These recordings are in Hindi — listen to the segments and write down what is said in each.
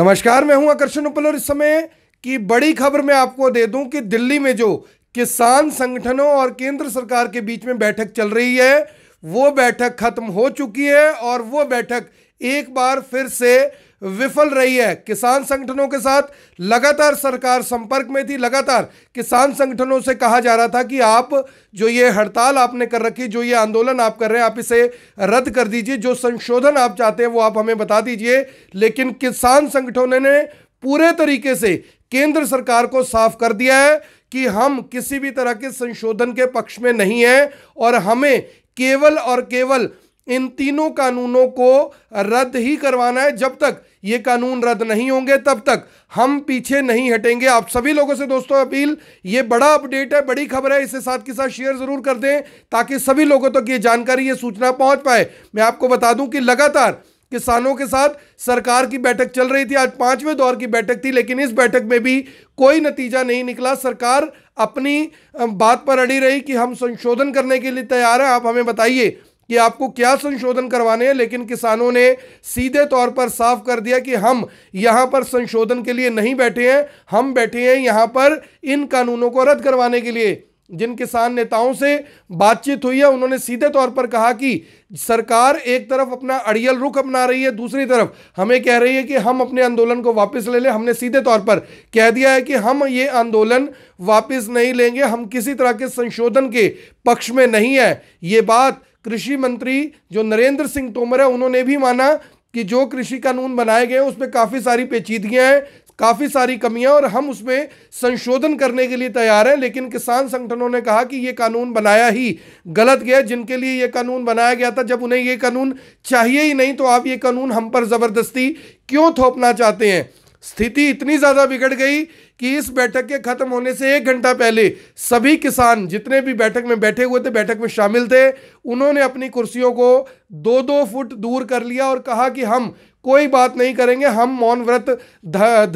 नमस्कार मैं हूं आकर्षण उपल और इस समय की बड़ी खबर मैं आपको दे दूं कि दिल्ली में जो किसान संगठनों और केंद्र सरकार के बीच में बैठक चल रही है वो बैठक खत्म हो चुकी है और वो बैठक एक बार फिर से विफल रही है किसान संगठनों के साथ लगातार सरकार संपर्क में थी लगातार किसान संगठनों से कहा जा रहा था कि आप जो ये हड़ताल आपने कर रखी जो ये आंदोलन आप कर रहे हैं आप इसे रद्द कर दीजिए जो संशोधन आप चाहते हैं वो आप हमें बता दीजिए लेकिन किसान संगठनों ने पूरे तरीके से केंद्र सरकार को साफ कर दिया है कि हम किसी भी तरह के संशोधन के पक्ष में नहीं हैं और हमें केवल और केवल इन तीनों कानूनों को रद्द ही करवाना है जब तक ये कानून रद्द नहीं होंगे तब तक हम पीछे नहीं हटेंगे आप सभी लोगों से दोस्तों अपील ये बड़ा अपडेट है बड़ी खबर है इसे साथ के साथ शेयर जरूर कर दें ताकि सभी लोगों तक तो ये जानकारी ये सूचना पहुंच पाए मैं आपको बता दूं कि लगातार किसानों के साथ सरकार की बैठक चल रही थी आज पांचवें दौर की बैठक थी लेकिन इस बैठक में भी कोई नतीजा नहीं निकला सरकार अपनी बात पर अड़ी रही कि हम संशोधन करने के लिए तैयार हैं आप हमें बताइए कि आपको क्या संशोधन करवाने हैं लेकिन किसानों ने सीधे तौर पर साफ कर दिया कि हम यहां पर संशोधन के लिए नहीं बैठे हैं हम बैठे हैं यहां पर इन कानूनों को रद्द करवाने के लिए जिन किसान नेताओं से बातचीत हुई है उन्होंने सीधे तौर पर कहा कि सरकार एक तरफ अपना अड़ियल रुख अपना रही है दूसरी तरफ हमें कह रही है कि हम अपने आंदोलन को वापस ले लें हमने सीधे तौर पर कह दिया है कि हम ये आंदोलन वापस नहीं लेंगे हम किसी तरह के संशोधन के पक्ष में नहीं है ये बात कृषि मंत्री जो नरेंद्र सिंह तोमर है उन्होंने भी माना कि जो कृषि कानून बनाए गए उसमें काफ़ी सारी पेचीदगियाँ हैं काफ़ी सारी कमियां और हम उसमें संशोधन करने के लिए तैयार हैं लेकिन किसान संगठनों ने कहा कि ये कानून बनाया ही गलत गया जिनके लिए ये कानून बनाया गया था जब उन्हें ये कानून चाहिए ही नहीं तो आप ये कानून हम पर ज़बरदस्ती क्यों थोपना चाहते हैं स्थिति इतनी ज़्यादा बिगड़ गई कि इस बैठक के ख़त्म होने से एक घंटा पहले सभी किसान जितने भी बैठक में बैठे हुए थे बैठक में शामिल थे उन्होंने अपनी कुर्सियों को दो दो फुट दूर कर लिया और कहा कि हम कोई बात नहीं करेंगे हम मौन व्रत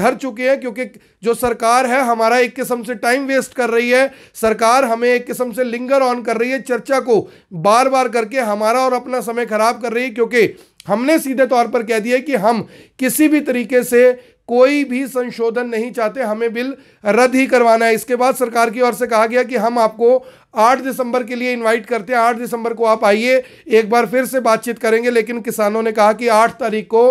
धर चुके हैं क्योंकि जो सरकार है हमारा एक किस्म से टाइम वेस्ट कर रही है सरकार हमें एक किस्म से लिंगर ऑन कर रही है चर्चा को बार बार करके हमारा और अपना समय खराब कर रही है क्योंकि हमने सीधे तौर पर कह दिया कि हम किसी भी तरीके से कोई भी संशोधन नहीं चाहते हमें बिल रद्द ही करवाना है इसके बाद सरकार की ओर से कहा गया कि हम आपको 8 दिसंबर के लिए इनवाइट करते हैं 8 दिसंबर को आप आइए एक बार फिर से बातचीत करेंगे लेकिन किसानों ने कहा कि 8 तारीख को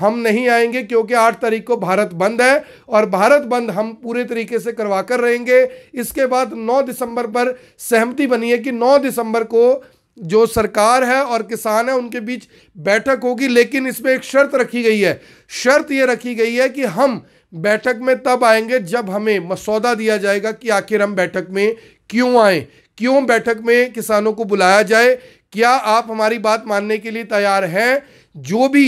हम नहीं आएंगे क्योंकि 8 तारीख को भारत बंद है और भारत बंद हम पूरे तरीके से करवा कर रहेंगे इसके बाद नौ दिसंबर पर सहमति बनी है कि नौ दिसंबर को जो सरकार है और किसान है उनके बीच बैठक होगी लेकिन इसमें एक शर्त रखी गई है शर्त ये रखी गई है कि हम बैठक में तब आएंगे जब हमें मसौदा दिया जाएगा कि आखिर हम बैठक में क्यों आए क्यों बैठक में किसानों को बुलाया जाए क्या आप हमारी बात मानने के लिए तैयार हैं जो भी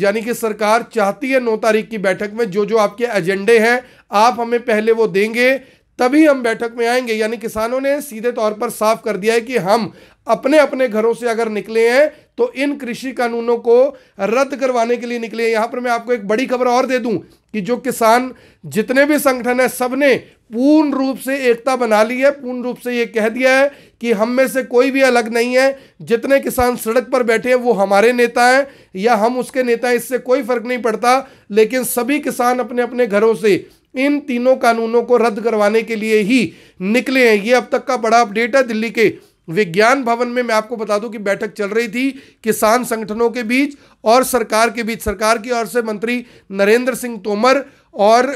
यानी कि सरकार चाहती है नौ तारीख की बैठक में जो जो आपके एजेंडे हैं आप हमें पहले वो देंगे तभी हम बैठक में आएंगे यानी किसानों ने सीधे तौर पर साफ कर दिया है कि हम अपने अपने घरों से अगर निकले हैं तो इन कृषि कानूनों को रद्द करवाने के लिए निकले यहाँ पर मैं आपको एक बड़ी खबर और दे दूं कि जो किसान जितने भी संगठन है सब ने पूर्ण रूप से एकता बना ली है पूर्ण रूप से ये कह दिया है कि हम में से कोई भी अलग नहीं है जितने किसान सड़क पर बैठे हैं वो हमारे नेता हैं या हम उसके नेता हैं इससे कोई फर्क नहीं पड़ता लेकिन सभी किसान अपने अपने घरों से इन तीनों कानूनों को रद्द करवाने के लिए ही निकले हैं ये अब तक का बड़ा अपडेट है दिल्ली के विज्ञान भवन में मैं आपको बता दूं कि बैठक चल रही थी किसान संगठनों के बीच और सरकार के बीच सरकार की ओर से मंत्री नरेंद्र सिंह तोमर और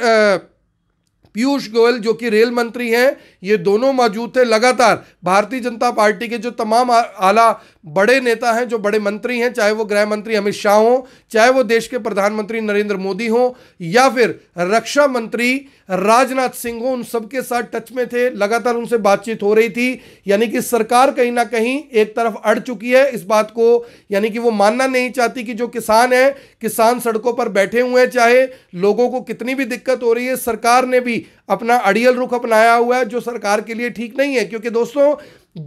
पीयूष गोयल जो कि रेल मंत्री हैं ये दोनों मौजूद थे लगातार भारतीय जनता पार्टी के जो तमाम आला बड़े नेता हैं जो बड़े मंत्री हैं चाहे वो गृह मंत्री अमित शाह हों चाहे वो देश के प्रधानमंत्री नरेंद्र मोदी हों या फिर रक्षा मंत्री राजनाथ सिंह हों उन सबके साथ टच में थे लगातार उनसे बातचीत हो रही थी यानी कि सरकार कहीं ना कहीं एक तरफ अड़ चुकी है इस बात को यानी कि वो मानना नहीं चाहती कि जो किसान है किसान सड़कों पर बैठे हुए हैं चाहे लोगों को कितनी भी दिक्कत हो रही है सरकार ने भी अपना अड़ियल रुख अपनाया हुआ है जो सरकार के लिए ठीक नहीं है क्योंकि दोस्तों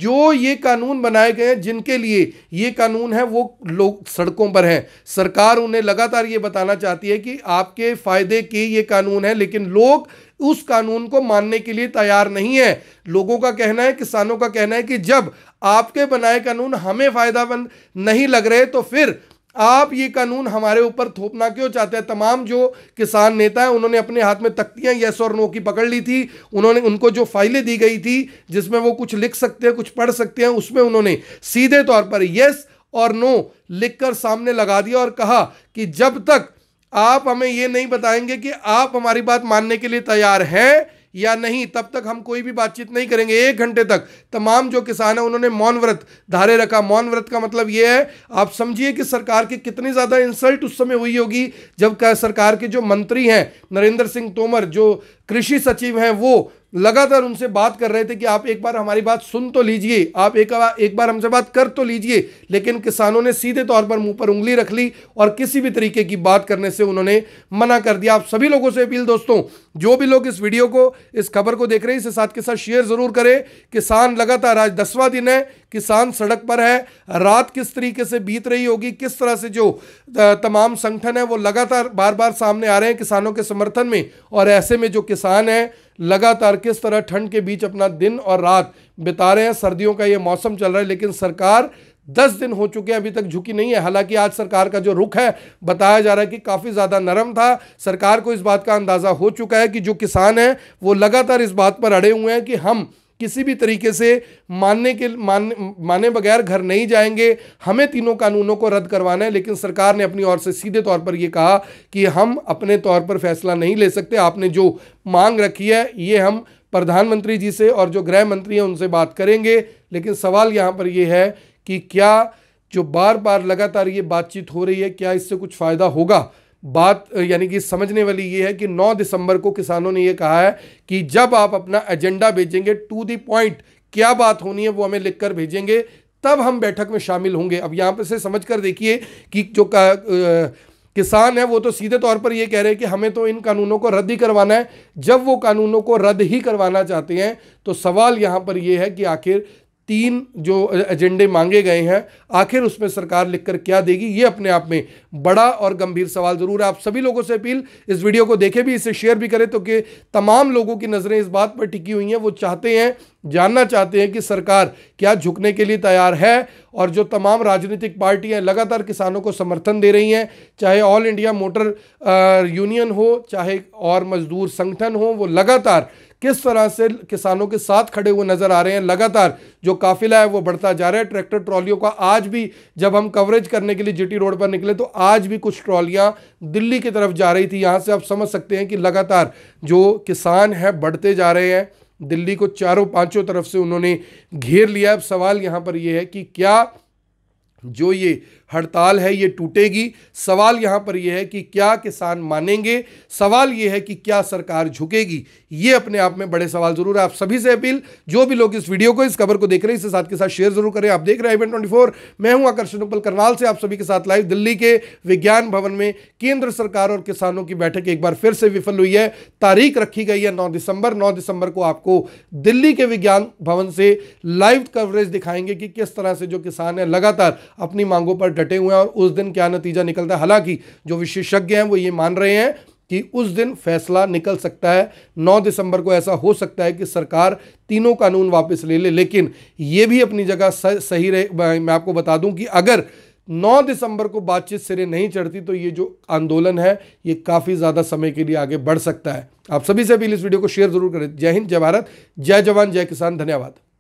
जो ये कानून बनाए गए हैं जिनके लिए ये कानून है वो लोग सड़कों पर हैं सरकार उन्हें लगातार ये बताना चाहती है कि आपके फायदे के ये कानून है लेकिन लोग उस कानून को मानने के लिए तैयार नहीं है लोगों का कहना है किसानों का कहना है कि जब आपके बनाए कानून हमें फायदामंद नहीं लग रहे तो फिर आप ये कानून हमारे ऊपर थोपना क्यों चाहते हैं तमाम जो किसान नेता हैं उन्होंने अपने हाथ में तख्तियां यस और नो की पकड़ ली थी उन्होंने उनको जो फाइलें दी गई थी जिसमें वो कुछ लिख सकते हैं कुछ पढ़ सकते हैं उसमें उन्होंने सीधे तौर पर यस और नो लिखकर सामने लगा दिया और कहा कि जब तक आप हमें ये नहीं बताएंगे कि आप हमारी बात मानने के लिए तैयार हैं या नहीं तब तक हम कोई भी बातचीत नहीं करेंगे एक घंटे तक तमाम जो किसान हैं उन्होंने मौन व्रत धारे रखा मौन व्रत का मतलब ये है आप समझिए कि सरकार की कितनी ज़्यादा इंसल्ट उस समय हुई होगी जब सरकार के जो मंत्री हैं नरेंद्र सिंह तोमर जो कृषि सचिव हैं वो लगातार उनसे बात कर रहे थे कि आप एक बार हमारी बात सुन तो लीजिए आप एक बार एक बार हमसे बात कर तो लीजिए लेकिन किसानों ने सीधे तौर पर मुंह पर उंगली रख ली और किसी भी तरीके की बात करने से उन्होंने मना कर दिया आप सभी लोगों से अपील दोस्तों जो भी लोग इस वीडियो को इस खबर को देख रहे हैं इसे साथ के साथ शेयर ज़रूर करें किसान लगातार आज दसवां दिन है किसान सड़क पर है रात किस तरीके से बीत रही होगी किस तरह से जो तमाम संगठन है वो लगातार बार बार सामने आ रहे हैं किसानों के समर्थन में और ऐसे में जो किसान हैं लगातार किस तरह ठंड के बीच अपना दिन और रात बिता रहे हैं सर्दियों का ये मौसम चल रहा है लेकिन सरकार दस दिन हो चुके हैं अभी तक झुकी नहीं है हालांकि आज सरकार का जो रुख है बताया जा रहा है कि काफ़ी ज़्यादा नरम था सरकार को इस बात का अंदाज़ा हो चुका है कि जो किसान हैं वो लगातार इस बात पर अड़े हुए हैं कि हम किसी भी तरीके से मानने के मान माने बगैर घर नहीं जाएंगे हमें तीनों कानूनों को रद्द करवाना है लेकिन सरकार ने अपनी ओर से सीधे तौर पर यह कहा कि हम अपने तौर पर फैसला नहीं ले सकते आपने जो मांग रखी है ये हम प्रधानमंत्री जी से और जो गृह मंत्री हैं उनसे बात करेंगे लेकिन सवाल यहाँ पर यह है कि क्या जो बार बार लगातार ये बातचीत हो रही है क्या इससे कुछ फ़ायदा होगा बात यानी कि समझने वाली ये है कि 9 दिसंबर को किसानों ने ये कहा है कि जब आप अपना एजेंडा भेजेंगे टू दी पॉइंट क्या बात होनी है वो हमें लिखकर भेजेंगे तब हम बैठक में शामिल होंगे अब यहाँ पर से समझ कर देखिए कि जो का, किसान है वो तो सीधे तौर पर ये कह रहे हैं कि हमें तो इन कानूनों को रद्द ही करवाना है जब वो कानूनों को रद्द ही करवाना चाहते हैं तो सवाल यहाँ पर यह है कि आखिर तीन जो एजेंडे मांगे गए हैं आखिर उसमें सरकार लिखकर क्या देगी ये अपने आप में बड़ा और गंभीर सवाल ज़रूर है आप सभी लोगों से अपील इस वीडियो को देखें भी इसे शेयर भी करें तो कि तमाम लोगों की नज़रें इस बात पर टिकी हुई हैं वो चाहते हैं जानना चाहते हैं कि सरकार क्या झुकने के लिए तैयार है और जो तमाम राजनीतिक पार्टियाँ लगातार किसानों को समर्थन दे रही हैं चाहे ऑल इंडिया मोटर यूनियन हो चाहे और मजदूर संगठन हो वो लगातार किस तरह से किसानों के साथ खड़े हुए नज़र आ रहे हैं लगातार जो काफिला है वो बढ़ता जा रहा है ट्रैक्टर ट्रॉलियों का आज भी जब हम कवरेज करने के लिए जीटी रोड पर निकले तो आज भी कुछ ट्रॉलियां दिल्ली की तरफ जा रही थी यहाँ से आप समझ सकते हैं कि लगातार जो किसान हैं बढ़ते जा रहे हैं दिल्ली को चारों पांचों तरफ से उन्होंने घेर लिया अब सवाल यहाँ पर यह है कि क्या जो ये हड़ताल है ये टूटेगी सवाल यहाँ पर यह है कि क्या किसान मानेंगे सवाल ये है कि क्या सरकार झुकेगी ये अपने आप में बड़े सवाल जरूर है आप सभी से अपील जो भी लोग इस वीडियो को इस खबर को देख रहे हैं इसे साथ के साथ शेयर जरूर करें आप देख रहे हैं इवेंट ट्वेंटी मैं हूँ आकर्षण उपल करनाल से आप सभी के साथ लाइव दिल्ली के विज्ञान भवन में केंद्र सरकार और किसानों की बैठक एक बार फिर से विफल हुई है तारीख रखी गई है नौ दिसंबर नौ दिसंबर को आपको दिल्ली के विज्ञान भवन से लाइव कवरेज दिखाएंगे कि किस तरह से जो किसान है लगातार अपनी मांगों पर कटे हुए हैं और उस दिन क्या नतीजा निकलता है हालांकि जो विशेषज्ञ हैं वो ये मान रहे हैं कि उस दिन फैसला निकल सकता है 9 दिसंबर को ऐसा हो सकता है कि सरकार तीनों कानून वापस ले ले लेकिन ये भी अपनी जगह सही रहे मैं आपको बता दूं कि अगर 9 दिसंबर को बातचीत सिरे नहीं चढ़ती तो ये जो आंदोलन है ये काफ़ी ज़्यादा समय के लिए आगे बढ़ सकता है आप सभी से अपील इस वीडियो को शेयर जरूर करें जय हिंद जय भारत जय जवान जय किसान धन्यवाद